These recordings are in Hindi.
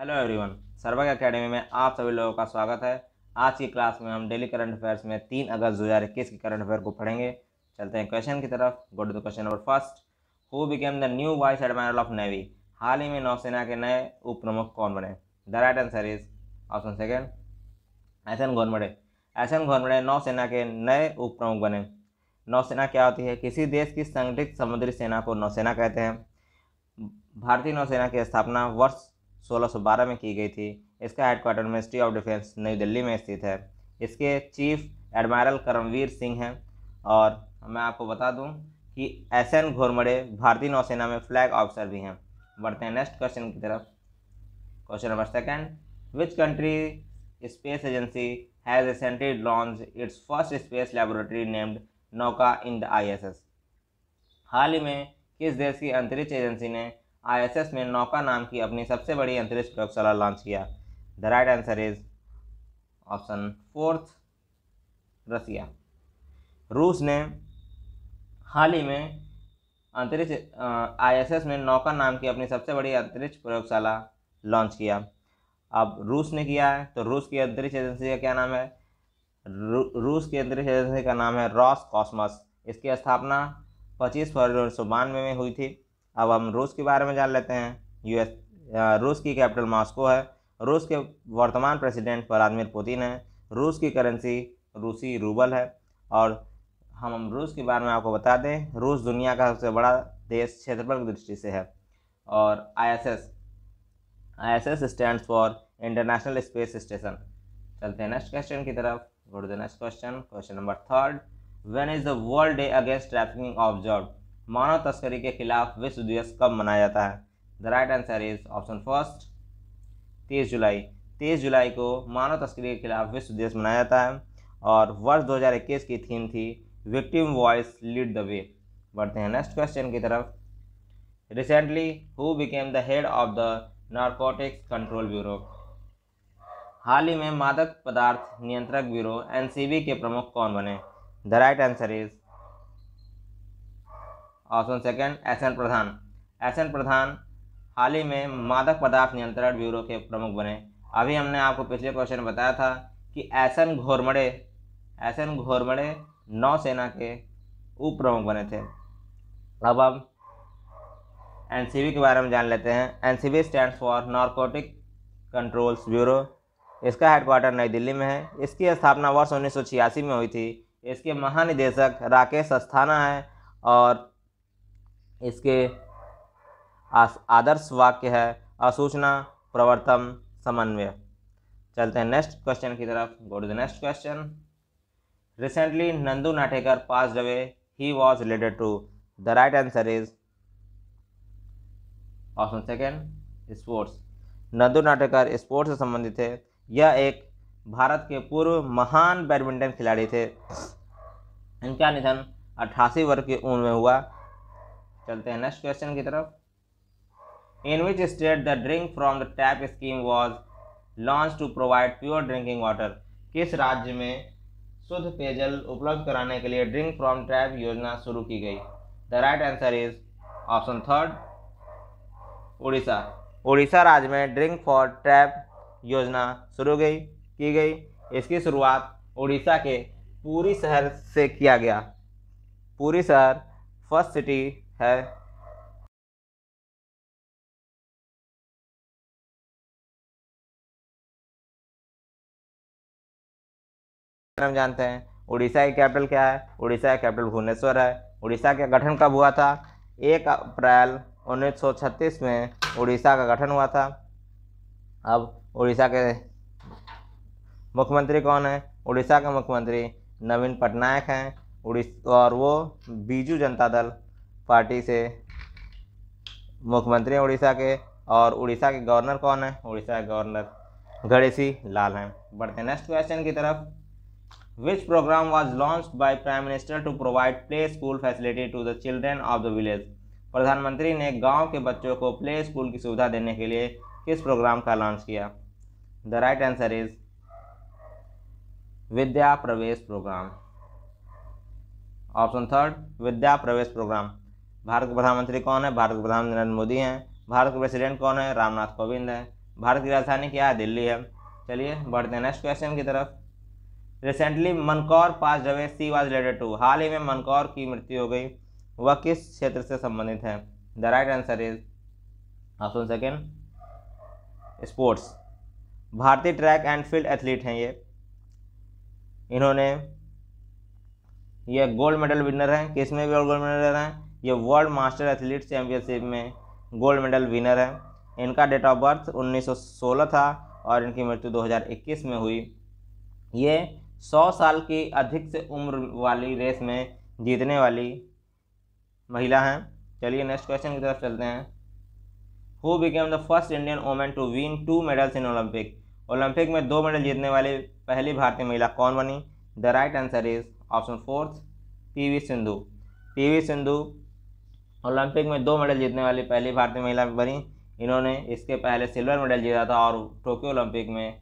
हेलो एवरीवन सर्वक एकेडमी में आप सभी लोगों का स्वागत है आज की क्लास में हम डेली करंट अफेयर्स में तीन अगस्त दो हज़ार इक्कीस के करंट अफेयर को पढ़ेंगे चलते हैं क्वेश्चन की तरफ go to the question number first who became the new vice admiral of navy हाल ही में नौसेना के नए उप कौन बने the right answer is option second S N Ghormade S N Ghormade नौसेना के नए उप प्रमुख बने नौसेना क्या होती है किसी देश की संगठित समुद्री सेना को नौसेना कहते हैं भारतीय नौसेना की स्थापना वर्ष 1612 में की गई थी इसका हेडक्वार्टर मिनिस्ट्री ऑफ डिफेंस नई दिल्ली में स्थित है इसके चीफ एडमायरल करमवीर सिंह हैं और मैं आपको बता दूं कि एस एन घोरमड़े भारतीय नौसेना में फ्लैग ऑफिसर भी हैं बढ़ते हैं नेक्स्ट क्वेश्चन की तरफ question number second which country space agency has recently launch its first space laboratory named Nauka in the ISS हाल ही में किस देश की अंतरिक्ष एजेंसी ने आईएसएस में नौका नाम की अपनी सबसे बड़ी अंतरिक्ष प्रयोगशाला लॉन्च किया the right answer is option fourth Russia रूस ने हाल ही में अंतरिक्ष आईएसएस में नौका नाम की अपनी सबसे बड़ी अंतरिक्ष प्रयोगशाला लॉन्च किया अब रूस ने किया है तो रूस की अंतरिक्ष एजेंसी का क्या नाम है रू, रूस की अंतरिक्ष एजेंसी का नाम है रॉस कॉस्मस इसकी स्थापना 25 फरवरी उन्नीस में हुई थी अब हम रूस के बारे में जान लेते हैं यूएस रूस की कैपिटल मॉस्को है रूस के वर्तमान प्रेसिडेंट व्लादिमिर पुतिन है रूस की करेंसी रूसी रूबल है और हम रूस के बारे में आपको बता दें रूस दुनिया का सबसे बड़ा देश क्षेत्रफल की दृष्टि से है और ISS ISS stand for international space station चलते हैं नेक्स्ट क्वेश्चन की तरफ good the next question question number third when is the world day against trafficking of job मानव तस्करी के खिलाफ विश्व दिवस कब मनाया जाता है the right answer is option first तेईस जुलाई तेईस जुलाई को मानव तस्करी के खिलाफ विश्व दिवस मनाया जाता है और वर्ष 2021 की थीम थी victim voice lead the way बढ़ते हैं नेक्स्ट क्वेश्चन की तरफ recently who became the head of the narcotics control bureau हाल ही में मादक पदार्थ नियंत्रक ब्यूरो एनसीबी के प्रमुख कौन बने the right answer is option second S N Pradhan S N Pradhan हाल ही में मादक पदार्थ नियंत्रण ब्यूरो के प्रमुख बने अभी हमने आपको पिछले क्वेश्चन में बताया था कि S N Ghormade S N Ghormade नौसेना के उप प्रमुख बने थे अब हम एन के बारे में जान लेते हैं N C B stand for narcotic controls bureau इसका हेडक्वार्टर नई दिल्ली में है इसकी स्थापना वर्ष उन्नीस में हुई थी इसके महानिदेशक राकेश अस्थाना है और इसके आदर्श वाक्य है असूचना प्रवर्तन समन्वय चलते हैं नेक्स्ट क्वेश्चन की तरफ go to the next question recently Nandu Natekar pass away he was related to the right answer is option second sports Nandu Natekar sports से संबंधित थे यह एक भारत के पूर्व महान बैडमिंटन खिलाड़ी थे इनका निधन अट्ठासी वर्ष की उम्र में हुआ चलते हैं नेक्स्ट क्वेश्चन की तरफ in which state the drink from the tap scheme was launch to provide pure drinking water किस राज्य में शुद्ध पेयजल उपलब्ध कराने के लिए ड्रिंक फ्रॉम टैप योजना शुरू की गई the right answer is option third Odisha Odisha राज्य में ड्रिंक फॉर टैप योजना शुरू गई की गई इसकी शुरुआत उड़ीसा के पूरी शहर से किया गया पूरी शहर फर्स्ट सिटी है हम जानते हैं उड़ीसा की कैपिटल क्या है उड़ीसा का कैपिटल भुवनेश्वर है उड़ीसा का गठन कब हुआ था एक अप्रैल 1936 में उड़ीसा का गठन हुआ था अब उड़ीसा के मुख्यमंत्री कौन है उड़ीसा के मुख्यमंत्री नवीन पटनायक हैं उड़ी और वो बीजू जनता दल पार्टी से मुख्यमंत्री हैं उड़ीसा के और उड़ीसा के गवर्नर कौन है उड़ीसा के गवर्नर गणेशी लाल हैं बढ़ते नेक्स्ट क्वेश्चन की तरफ which program was launch by prime minister to provide play school facility to the children of the village प्रधानमंत्री ने गांव के बच्चों को प्ले स्कूल की सुविधा देने के लिए किस प्रोग्राम का लॉन्च किया the right answer is Vidya Pravesh program option third Vidya Pravesh programme Bharat के प्रधानमंत्री कौन है भारत के प्रधानमंत्री नरेंद्र मोदी हैं भारत के प्रेसिडेंट कौन है रामनाथ कोविंद है भारत की राजधानी क्या है दिल्ली है चलिए बढ़ते हैं नेक्स्ट क्वेश्चन की तरफ recently Man Kaur pass away she was related to हाल ही में मनकौर की मृत्यु हो गई वह किस क्षेत्र से संबंधित है the right answer is option second sports भारतीय ट्रैक एंड फील्ड एथलीट हैं ये इन्होंने ये गोल्ड मेडल विनर हैं किसमें भी गोल्ड मेडल हैं ये वर्ल्ड मास्टर एथलीट चैम्पियनशिप में गोल्ड मेडल विनर है इनका डेट ऑफ बर्थ 1916 था और इनकी मृत्यु 2021 में हुई ये 100 साल की अधिक से उम्र वाली रेस में जीतने वाली महिला हैं चलिए नेक्स्ट क्वेश्चन की तरफ चलते हैं who became the first Indian women to win two medals in Olympic Olympic में दो मेडल जीतने वाली पहली भारतीय महिला कौन बनी the right answer is option fourth P Sindhu P Sindhu Olympic में दो मेडल जीतने वाली पहली भारतीय महिला बनी इन्होंने इसके पहले सिल्वर मेडल जीता था और टोक्यो ओलंपिक में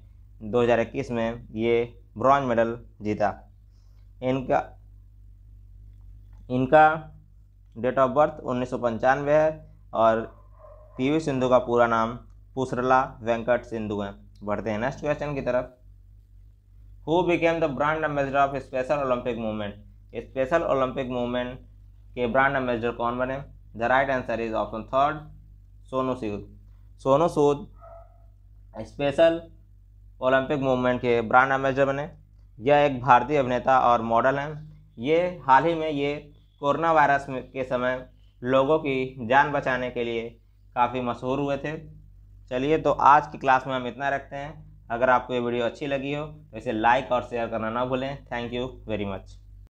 2021 में ये ब्रॉन्ज मेडल जीता इनका इनका डेट ऑफ बर्थ उन्नीस है और पीवी सिंधु का पूरा नाम पुसरला वेंकट सिंधु है बढ़ते हैं नेक्स्ट क्वेश्चन की तरफ who became the brand ambassador of special Olympic movement special Olympic movement के ब्रांड एम्बेसडर कौन बने the right answer is option third Sonu Sood Sonu Sood special Olympic movement के ब्रांड एम्बेसडर बने यह एक भारतीय अभिनेता और मॉडल हैं ये हाल ही में ये कोरोना वायरस के समय लोगों की जान बचाने के लिए काफ़ी मशहूर हुए थे चलिए तो आज की क्लास में हम इतना रखते हैं अगर आपको ये वीडियो अच्छी लगी हो तो इसे लाइक और शेयर करना ना भूलें थैंक यू वेरी मच